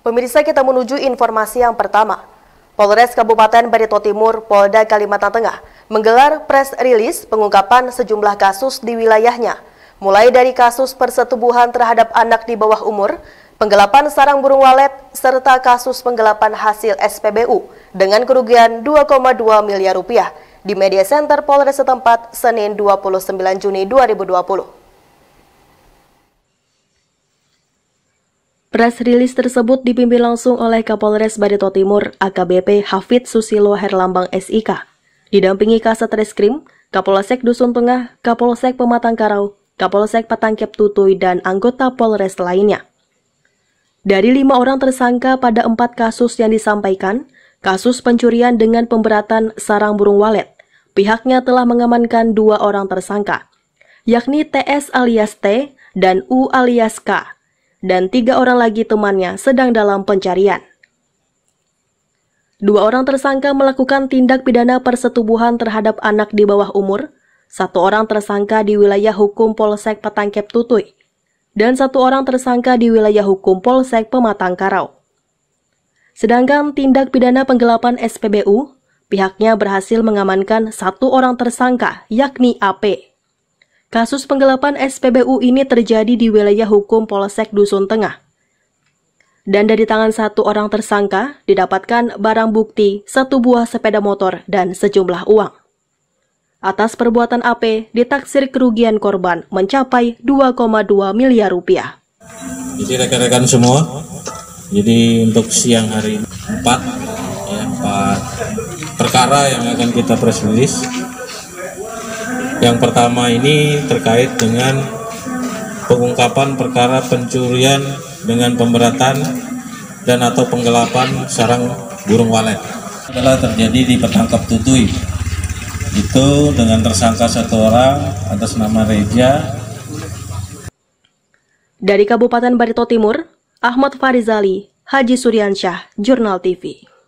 Pemirsa kita menuju informasi yang pertama. Polres Kabupaten Barito Timur, Polda Kalimantan Tengah menggelar press release pengungkapan sejumlah kasus di wilayahnya, mulai dari kasus persetubuhan terhadap anak di bawah umur, penggelapan sarang burung walet, serta kasus penggelapan hasil SPBU dengan kerugian 2,2 miliar rupiah di media center Polres setempat Senin 29 Juni 2020. Press rilis tersebut dipimpin langsung oleh Kapolres Barito Timur AKBP Hafid Susilo Herlambang SIK. Didampingi Kasat Reskrim, Kapolsek Dusun Tengah, Kapolsek Pematang Karau, Kapolsek Patangkep Tutuy, dan anggota Polres lainnya. Dari lima orang tersangka pada empat kasus yang disampaikan, kasus pencurian dengan pemberatan sarang burung walet, pihaknya telah mengamankan dua orang tersangka, yakni TS alias T dan U alias K, dan tiga orang lagi temannya sedang dalam pencarian. Dua orang tersangka melakukan tindak pidana persetubuhan terhadap anak di bawah umur, satu orang tersangka di wilayah hukum Polsek Petangkep Tutui, dan satu orang tersangka di wilayah hukum Polsek Pematang Karau. Sedangkan tindak pidana penggelapan SPBU, pihaknya berhasil mengamankan satu orang tersangka yakni AP. Kasus penggelapan SPBU ini terjadi di wilayah hukum Polsek Dusun Tengah. Dan dari tangan satu orang tersangka didapatkan barang bukti satu buah sepeda motor dan sejumlah uang. Atas perbuatan AP, ditaksir kerugian korban mencapai 2,2 miliar rupiah. Jadi rekan-rekan semua, jadi untuk siang hari 4, ya, 4 perkara yang akan kita press release yang pertama ini terkait dengan pengungkapan perkara pencurian dengan pemberatan dan atau penggelapan sarang burung walet. Adalah terjadi di Petangkap Tutui. Itu dengan tersangka satu orang atas nama Reja. Dari Kabupaten Barito Timur, Ahmad Farizali, Haji Suryansyah, Jurnal TV.